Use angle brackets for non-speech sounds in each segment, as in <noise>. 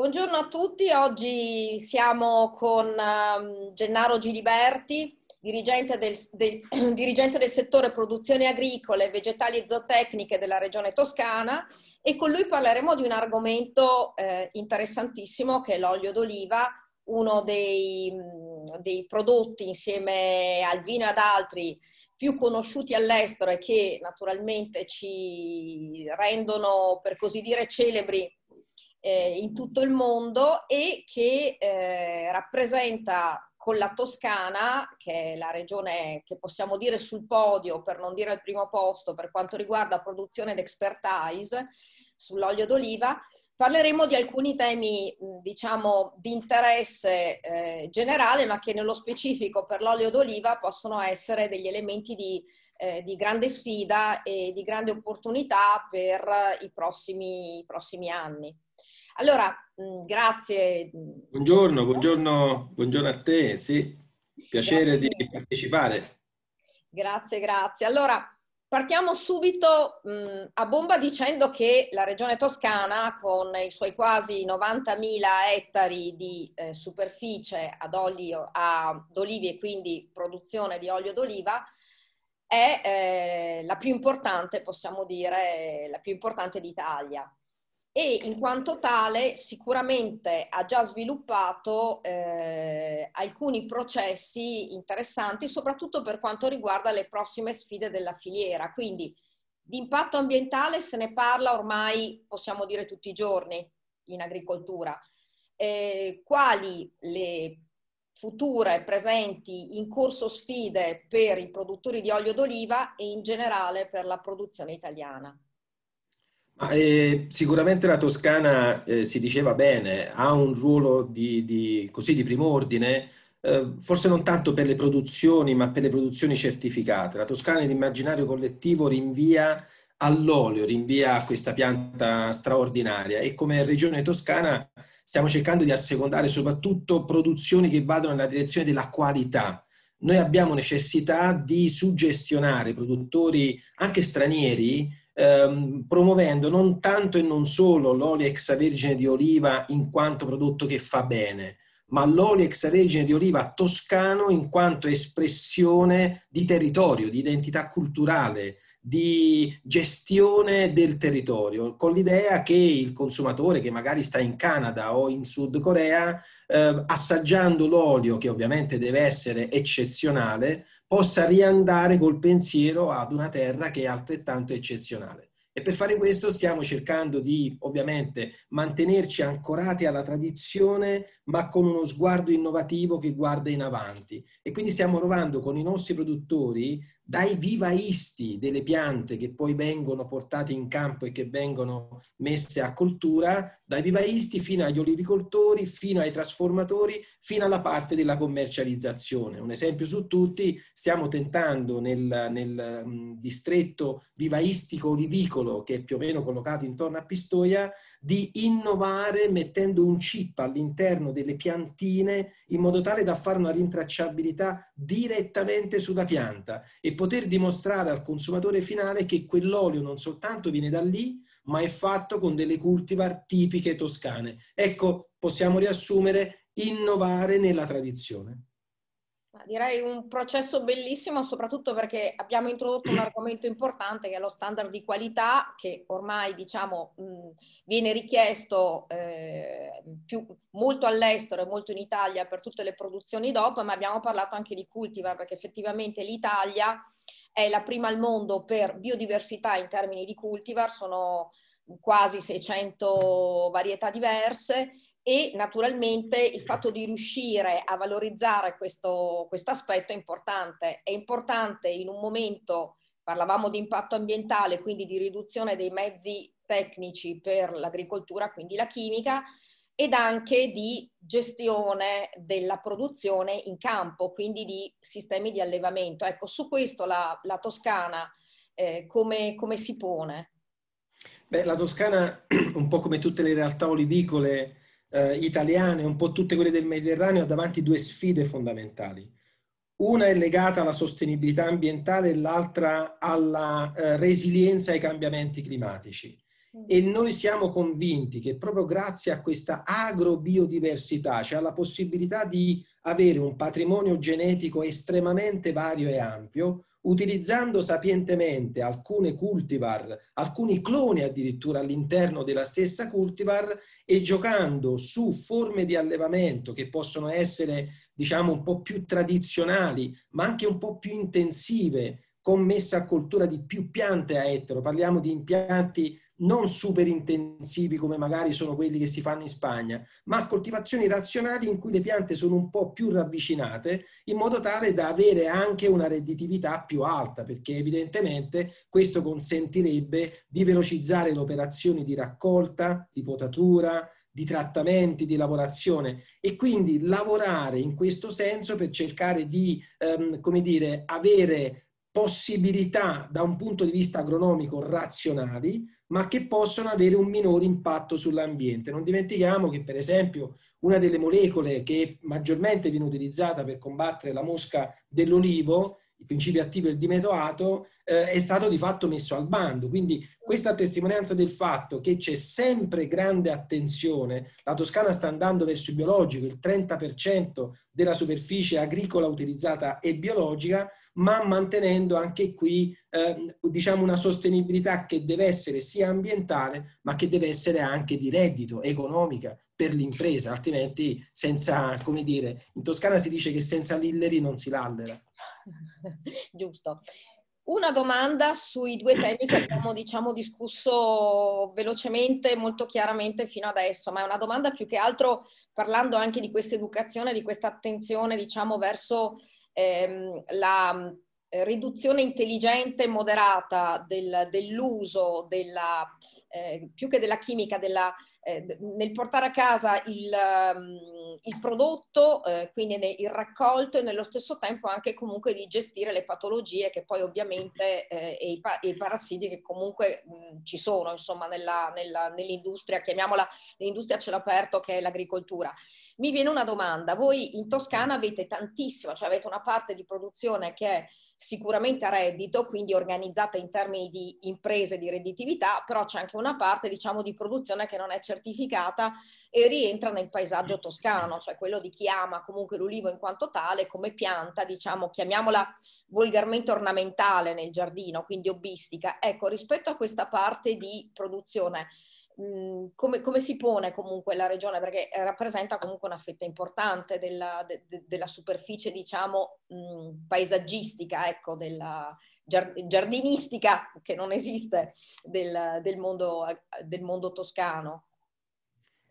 Buongiorno a tutti, oggi siamo con um, Gennaro Giliberti, dirigente del, de, <clears throat> dirigente del settore produzioni agricole, vegetali e zootecniche della regione toscana e con lui parleremo di un argomento eh, interessantissimo che è l'olio d'oliva, uno dei, dei prodotti insieme al vino e ad altri più conosciuti all'estero e che naturalmente ci rendono, per così dire, celebri eh, in tutto il mondo e che eh, rappresenta con la Toscana, che è la regione che possiamo dire sul podio, per non dire al primo posto, per quanto riguarda produzione ed expertise sull'olio d'oliva, parleremo di alcuni temi, diciamo, di interesse eh, generale, ma che nello specifico per l'olio d'oliva possono essere degli elementi di, eh, di grande sfida e di grande opportunità per i prossimi, i prossimi anni. Allora, mm, grazie. Mm. Buongiorno, buongiorno, buongiorno a te, sì, piacere grazie. di partecipare. Grazie, grazie. Allora, partiamo subito mh, mm, a bomba dicendo che la regione toscana, con i suoi quasi 90.000 ettari di eh, superficie ad, olio, ad olivi e quindi produzione di olio d'oliva, è eh, la più importante, possiamo dire, la più importante d'Italia e in quanto tale sicuramente ha già sviluppato eh, alcuni processi interessanti, soprattutto per quanto riguarda le prossime sfide della filiera. Quindi di impatto ambientale se ne parla ormai, possiamo dire, tutti i giorni in agricoltura. Eh, quali le future, presenti, in corso sfide per i produttori di olio d'oliva e in generale per la produzione italiana? Eh, sicuramente la Toscana, eh, si diceva bene, ha un ruolo di, di, così, di primo ordine, eh, forse non tanto per le produzioni, ma per le produzioni certificate. La Toscana nell'immaginario collettivo rinvia all'olio, rinvia a questa pianta straordinaria e come regione toscana stiamo cercando di assecondare soprattutto produzioni che vadano nella direzione della qualità. Noi abbiamo necessità di suggestionare produttori anche stranieri ehm, promuovendo non tanto e non solo l'olio extravergine di oliva in quanto prodotto che fa bene, ma l'olio extravergine di oliva toscano in quanto espressione di territorio, di identità culturale, di gestione del territorio, con l'idea che il consumatore che magari sta in Canada o in Sud Corea eh, assaggiando l'olio, che ovviamente deve essere eccezionale, possa riandare col pensiero ad una terra che è altrettanto eccezionale. E per fare questo stiamo cercando di ovviamente mantenerci ancorati alla tradizione, ma con uno sguardo innovativo che guarda in avanti. E quindi stiamo provando con i nostri produttori dai vivaisti delle piante che poi vengono portate in campo e che vengono messe a coltura, dai vivaisti fino agli olivicoltori, fino ai trasformatori, fino alla parte della commercializzazione. Un esempio su tutti, stiamo tentando nel, nel mm, distretto vivaistico olivicolo, che è più o meno collocato intorno a Pistoia, di innovare mettendo un chip all'interno delle piantine in modo tale da fare una rintracciabilità direttamente sulla pianta e poter dimostrare al consumatore finale che quell'olio non soltanto viene da lì, ma è fatto con delle cultivar tipiche toscane. Ecco, possiamo riassumere, innovare nella tradizione. Direi un processo bellissimo, soprattutto perché abbiamo introdotto un <clears throat> argomento importante che è lo standard di qualità, che ormai diciamo, mh, viene richiesto eh, più, molto all'estero e molto in Italia per tutte le produzioni DOP, ma abbiamo parlato anche di cultivar, perché effettivamente l'Italia è la prima al mondo per biodiversità in termini di cultivar, sono quasi 600 varietà diverse e naturalmente il fatto di riuscire a valorizzare questo, questo aspetto è importante. È importante in un momento, parlavamo di impatto ambientale, quindi di riduzione dei mezzi tecnici per l'agricoltura, quindi la chimica, ed anche di gestione della produzione in campo, quindi di sistemi di allevamento. Ecco, su questo la, la Toscana eh, come, come si pone? Beh, la Toscana, <clears throat> un po' come tutte le realtà olivicole, eh, italiane, un po' tutte quelle del Mediterraneo, ha davanti due sfide fondamentali. Una è legata alla sostenibilità ambientale e l'altra alla eh, resilienza ai cambiamenti climatici e noi siamo convinti che proprio grazie a questa agrobiodiversità, cioè alla possibilità di avere un patrimonio genetico estremamente vario e ampio, utilizzando sapientemente alcune cultivar, alcuni cloni addirittura all'interno della stessa cultivar e giocando su forme di allevamento che possono essere diciamo un po' più tradizionali, ma anche un po' più intensive, con messa a coltura di più piante a ettaro, parliamo di impianti non super intensivi come magari sono quelli che si fanno in Spagna, ma coltivazioni razionali in cui le piante sono un po' più ravvicinate in modo tale da avere anche una redditività più alta, perché evidentemente questo consentirebbe di velocizzare le operazioni di raccolta, di potatura, di trattamenti, di lavorazione e quindi lavorare in questo senso per cercare di, ehm, come dire, avere possibilità da un punto di vista agronomico razionali, ma che possono avere un minore impatto sull'ambiente. Non dimentichiamo che, per esempio, una delle molecole che maggiormente viene utilizzata per combattere la mosca dell'olivo il principio attivo e il dimetoato, eh, è stato di fatto messo al bando. Quindi questa testimonianza del fatto che c'è sempre grande attenzione, la Toscana sta andando verso il biologico, il 30% della superficie agricola utilizzata è biologica, ma mantenendo anche qui eh, diciamo una sostenibilità che deve essere sia ambientale, ma che deve essere anche di reddito, economica, per l'impresa, altrimenti senza, come dire, in Toscana si dice che senza l'illeri non si lallera. <laughs> Giusto. Una domanda sui due temi che abbiamo diciamo, discusso velocemente, molto chiaramente fino adesso, ma è una domanda più che altro parlando anche di questa educazione, di questa attenzione diciamo, verso ehm, la eh, riduzione intelligente e moderata del, dell'uso della, eh, più che della chimica, della, eh, nel portare a casa il, um, il prodotto, eh, quindi ne, il raccolto e nello stesso tempo anche comunque di gestire le patologie che poi ovviamente eh, e i, pa- e, i parassiti che comunque mh, mm, ci sono insomma nella, nella, nell'industria, chiamiamola, l'industria a cielo aperto che è l'agricoltura. Mi viene una domanda, voi in Toscana avete tantissimo, cioè avete una parte di produzione che è sicuramente a reddito, quindi organizzata in termini di imprese, di redditività, però c'è anche una parte diciamo, di produzione che non è certificata e rientra nel paesaggio toscano, cioè quello di chi ama comunque l'ulivo in quanto tale come pianta, diciamo, chiamiamola volgarmente ornamentale nel giardino, quindi hobbistica. Ecco, rispetto a questa parte di produzione, come, come, si pone comunque la regione? Perché eh, rappresenta comunque una fetta importante della, de, de, della superficie, diciamo, mh, paesaggistica, ecco, della giardinistica che non esiste del, del, mondo, del mondo toscano.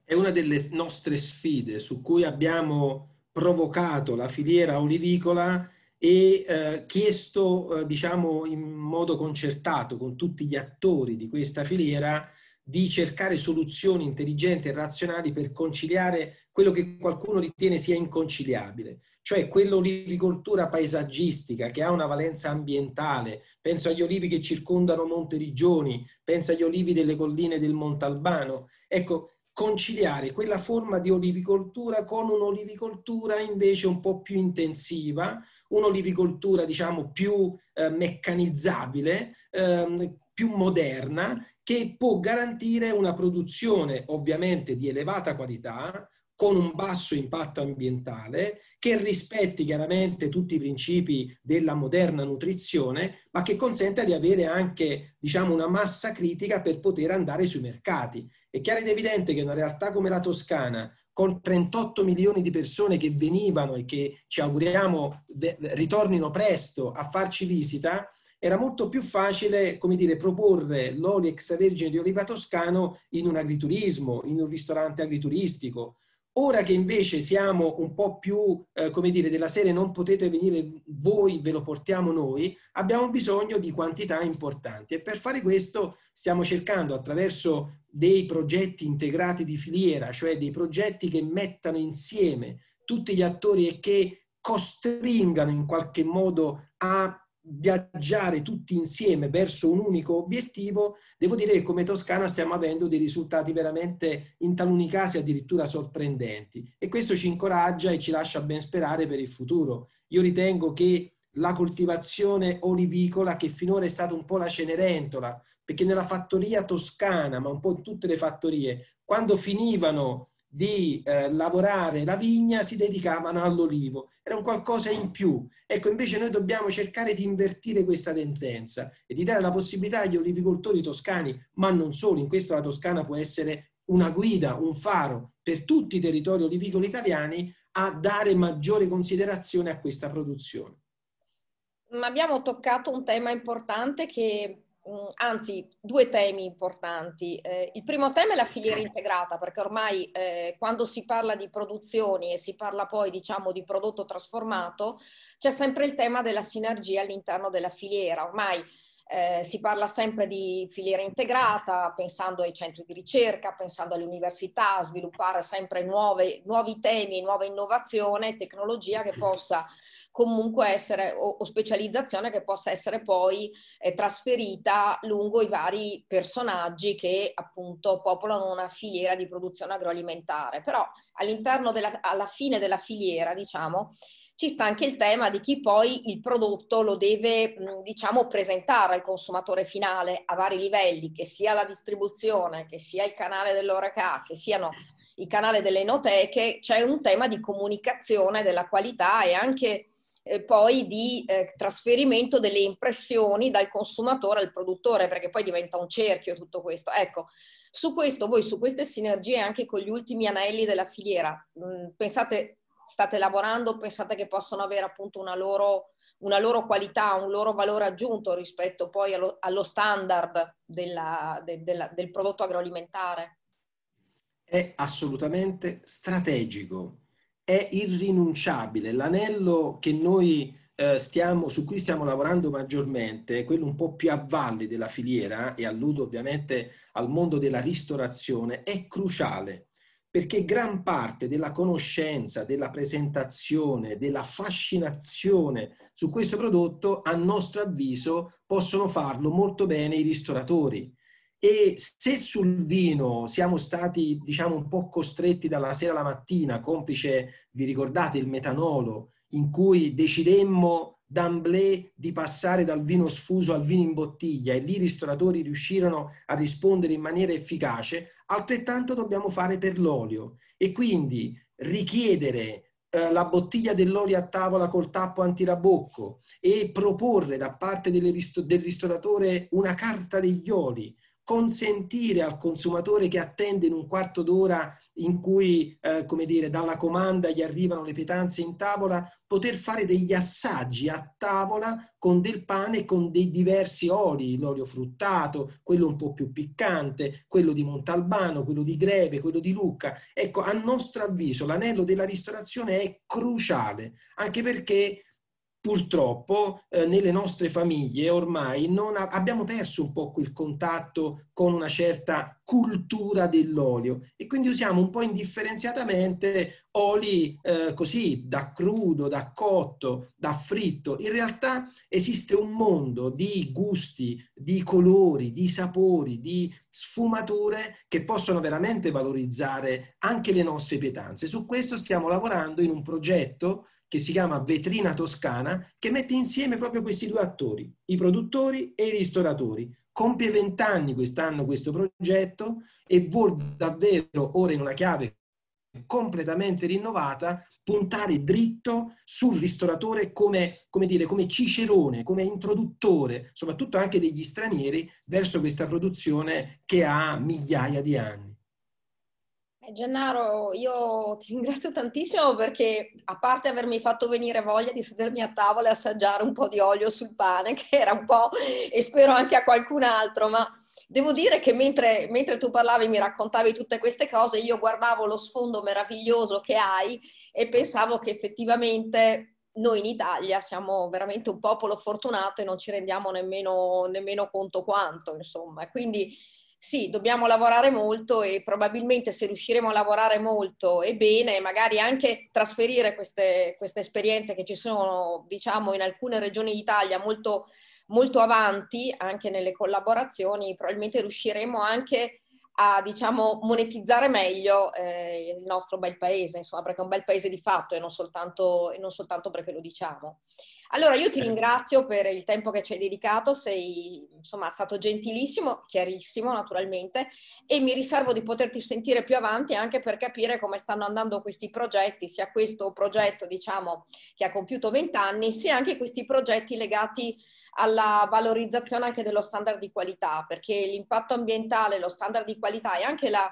È una delle nostre sfide su cui abbiamo provocato la filiera olivicola e eh, chiesto, eh, diciamo, in modo concertato con tutti gli attori di questa filiera, di cercare soluzioni intelligenti e razionali per conciliare quello che qualcuno ritiene sia inconciliabile, cioè quell'olivicoltura paesaggistica che ha una valenza ambientale. Penso agli olivi che circondano Monte Rigioni, penso agli olivi delle colline del Montalbano. Ecco, conciliare quella forma di olivicoltura con un'olivicoltura invece un po' più intensiva, un'olivicoltura diciamo più eh, meccanizzabile, eh, più moderna, che può garantire una produzione ovviamente di elevata qualità, con un basso impatto ambientale, che rispetti chiaramente tutti i principi della moderna nutrizione, ma che consenta di avere anche diciamo, una massa critica per poter andare sui mercati. È chiaro ed evidente che una realtà come la Toscana, con 38 milioni di persone che venivano e che ci auguriamo ritornino presto a farci visita, era molto più facile, come dire, proporre l'olio extravergine di oliva toscano in un agriturismo, in un ristorante agrituristico. Ora che invece siamo un po' più, eh, come dire, della serie non potete venire voi, ve lo portiamo noi, abbiamo bisogno di quantità importanti e per fare questo stiamo cercando attraverso dei progetti integrati di filiera, cioè dei progetti che mettano insieme tutti gli attori e che costringano in qualche modo a viaggiare tutti insieme verso un unico obiettivo, devo dire che come Toscana stiamo avendo dei risultati veramente in taluni casi addirittura sorprendenti e questo ci incoraggia e ci lascia ben sperare per il futuro. Io ritengo che la coltivazione olivicola che finora è stata un po' la cenerentola, perché nella fattoria toscana, ma un po' in tutte le fattorie, quando finivano di eh, lavorare la vigna si dedicavano all'olivo, era un qualcosa in più. Ecco, invece noi dobbiamo cercare di invertire questa tendenza e di dare la possibilità agli olivicoltori toscani, ma non solo, in questo la Toscana può essere una guida, un faro per tutti i territori olivicoli italiani a dare maggiore considerazione a questa produzione. Ma abbiamo toccato un tema importante che Mm, anzi due temi importanti. Eh, il primo tema è la filiera integrata, perché ormai eh, quando si parla di produzioni e si parla poi diciamo di prodotto trasformato, c'è sempre il tema della sinergia all'interno della filiera. Ormai eh, si parla sempre di filiera integrata, pensando ai centri di ricerca, pensando alle università, a sviluppare sempre nuove, nuovi temi, nuova innovazione, tecnologia che possa comunque essere o, o specializzazione che possa essere poi eh, trasferita lungo i vari personaggi che appunto popolano una filiera di produzione agroalimentare. Però all'interno della alla fine della filiera, diciamo, ci sta anche il tema di chi poi il prodotto lo deve, diciamo, presentare al consumatore finale a vari livelli, che sia la distribuzione, che sia il canale dell'Oreca, che siano il canale delle enoteche, c'è un tema di comunicazione della qualità e anche eh, poi di eh, trasferimento delle impressioni dal consumatore al produttore, perché poi diventa un cerchio tutto questo. Ecco, su questo voi, su queste sinergie anche con gli ultimi anelli della filiera, mh, pensate state lavorando pensate che possono avere appunto una loro, una loro qualità, un loro valore aggiunto rispetto poi allo, allo standard della, de, della, del prodotto agroalimentare? È assolutamente strategico, è irrinunciabile. L'anello che noi eh, Stiamo, su cui stiamo lavorando maggiormente, quello un po' più a valle della filiera, e alludo ovviamente al mondo della ristorazione, è cruciale perché gran parte della conoscenza, della presentazione, della fascinazione su questo prodotto, a nostro avviso, possono farlo molto bene i ristoratori. E se sul vino siamo stati, diciamo, un po' costretti dalla sera alla mattina, complice, vi ricordate, il metanolo, in cui decidemmo d'amblè di passare dal vino sfuso al vino in bottiglia e lì i ristoratori riuscirono a rispondere in maniera efficace, altrettanto dobbiamo fare per l'olio e quindi richiedere eh, la bottiglia dell'olio a tavola col tappo antirabocco e proporre da parte del ristoratore una carta degli oli consentire al consumatore che attende in un quarto d'ora in cui, eh, come dire, dalla comanda gli arrivano le pietanze in tavola, poter fare degli assaggi a tavola con del pane con dei diversi oli, l'olio fruttato, quello un po' più piccante, quello di Montalbano, quello di Greve, quello di Lucca. Ecco, a nostro avviso l'anello della ristorazione è cruciale, anche perché purtroppo eh, nelle nostre famiglie ormai ha, abbiamo perso un po' quel contatto con una certa cultura dell'olio e quindi usiamo un po' indifferenziatamente oli eh, così da crudo, da cotto, da fritto. In realtà esiste un mondo di gusti, di colori, di sapori, di sfumature che possono veramente valorizzare anche le nostre pietanze. Su questo stiamo lavorando in un progetto che si chiama Vetrina Toscana, che mette insieme proprio questi due attori, i produttori e i ristoratori. Compie vent'anni quest'anno questo progetto e vuol davvero, ora in una chiave completamente rinnovata, puntare dritto sul ristoratore come, come, dire, come cicerone, come introduttore, soprattutto anche degli stranieri, verso questa produzione che ha migliaia di anni. Gennaro, io ti <laughs> ringrazio tantissimo perché a parte avermi fatto venire voglia di sedermi a tavola e assaggiare un po' di olio sul pane, <laughs> che era un po' e spero anche a qualcun altro, ma devo dire che mentre, mentre tu parlavi e mi raccontavi tutte queste cose, io guardavo lo sfondo meraviglioso che hai e pensavo che effettivamente noi in Italia siamo veramente un popolo fortunato e non ci rendiamo nemmeno, nemmeno conto quanto, insomma. Quindi sì, dobbiamo lavorare molto e probabilmente se riusciremo a lavorare molto e bene, magari anche trasferire queste, queste esperienze che ci sono, diciamo, in alcune regioni d'Italia molto, molto avanti, anche nelle collaborazioni, probabilmente riusciremo anche a, diciamo, monetizzare meglio eh, il nostro bel paese, insomma, perché è un bel paese di fatto e non soltanto, e non soltanto perché lo diciamo. Allora io ti eh. ringrazio per il tempo che ci hai dedicato, sei insomma stato gentilissimo, chiarissimo naturalmente e mi riservo di poterti sentire più avanti anche per capire come stanno andando questi progetti, sia questo progetto diciamo che ha compiuto 20 anni, sia anche questi progetti legati alla valorizzazione anche dello standard di qualità, perché l'impatto ambientale, lo standard di qualità e anche la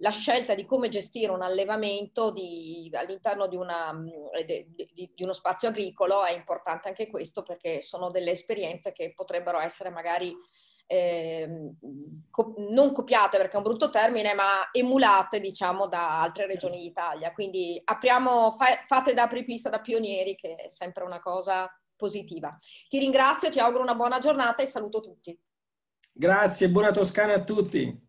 la scelta di come gestire un allevamento di, all'interno di, una, mm, eh, di, di, uno spazio agricolo è importante anche questo perché sono delle esperienze che potrebbero essere magari eh, co- non copiate perché è un brutto termine, ma emulate diciamo da altre certo. regioni d'Italia. Quindi apriamo, fa- fate da apripista da pionieri che è sempre una cosa positiva. Ti ringrazio, ti auguro una buona giornata e saluto tutti. Grazie, buona Toscana a tutti.